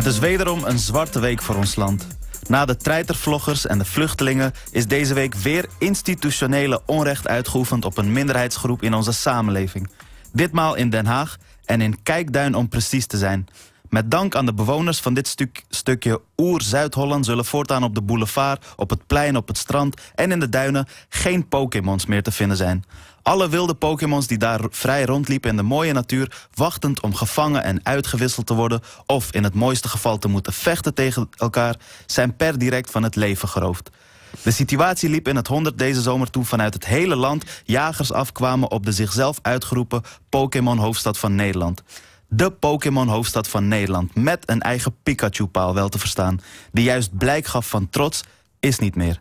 Het is wederom een zwarte week voor ons land. Na de treitervloggers en de vluchtelingen is deze week weer institutionele onrecht uitgeoefend op een minderheidsgroep in onze samenleving. Ditmaal in Den Haag en in Kijkduin om precies te zijn. Met dank aan de bewoners van dit stuk, stukje Oer-Zuid-Holland zullen voortaan op de boulevard, op het plein, op het strand en in de duinen geen Pokémons meer te vinden zijn. Alle wilde Pokémons die daar vrij rondliepen in de mooie natuur, wachtend om gevangen en uitgewisseld te worden, of in het mooiste geval te moeten vechten tegen elkaar, zijn per direct van het leven geroofd. De situatie liep in het 100 deze zomer toe vanuit het hele land jagers afkwamen op de zichzelf uitgeroepen Pokémon-hoofdstad van Nederland de Pokémon-hoofdstad van Nederland. Met een eigen Pikachu-paal, wel te verstaan. Die juist blijk gaf van trots, is niet meer.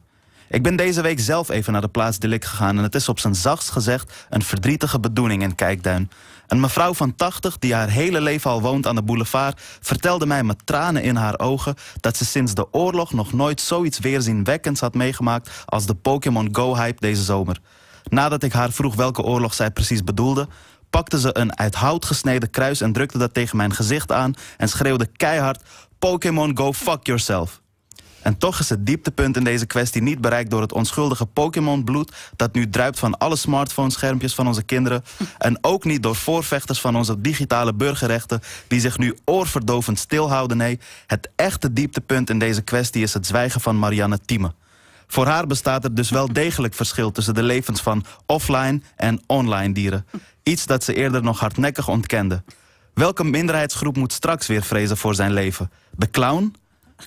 Ik ben deze week zelf even naar de plaats Delik gegaan en het is op zijn zachtst gezegd een verdrietige bedoeling in Kijkduin. Een mevrouw van 80 die haar hele leven al woont aan de boulevard vertelde mij met tranen in haar ogen dat ze sinds de oorlog nog nooit zoiets weerzinwekkends had meegemaakt als de Pokémon Go hype deze zomer. Nadat ik haar vroeg welke oorlog zij precies bedoelde, pakte ze een uit hout gesneden kruis en drukte dat tegen mijn gezicht aan en schreeuwde keihard: Pokémon Go fuck yourself. En toch is het dieptepunt in deze kwestie niet bereikt door het onschuldige Pokémon-bloed dat nu druipt van alle smartphone-schermpjes van onze kinderen. En ook niet door voorvechters van onze digitale burgerrechten die zich nu oorverdovend stilhouden. Nee, het echte dieptepunt in deze kwestie is het zwijgen van Marianne Thieme. Voor haar bestaat er dus wel degelijk verschil tussen de levens van offline en online dieren. Iets dat ze eerder nog hardnekkig ontkende. Welke minderheidsgroep moet straks weer vrezen voor zijn leven? De clown?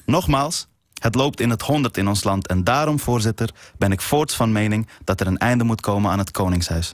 Nogmaals, het loopt in het honderd in ons land en daarom, voorzitter, ben ik voorts van mening dat er een einde moet komen aan het Koningshuis.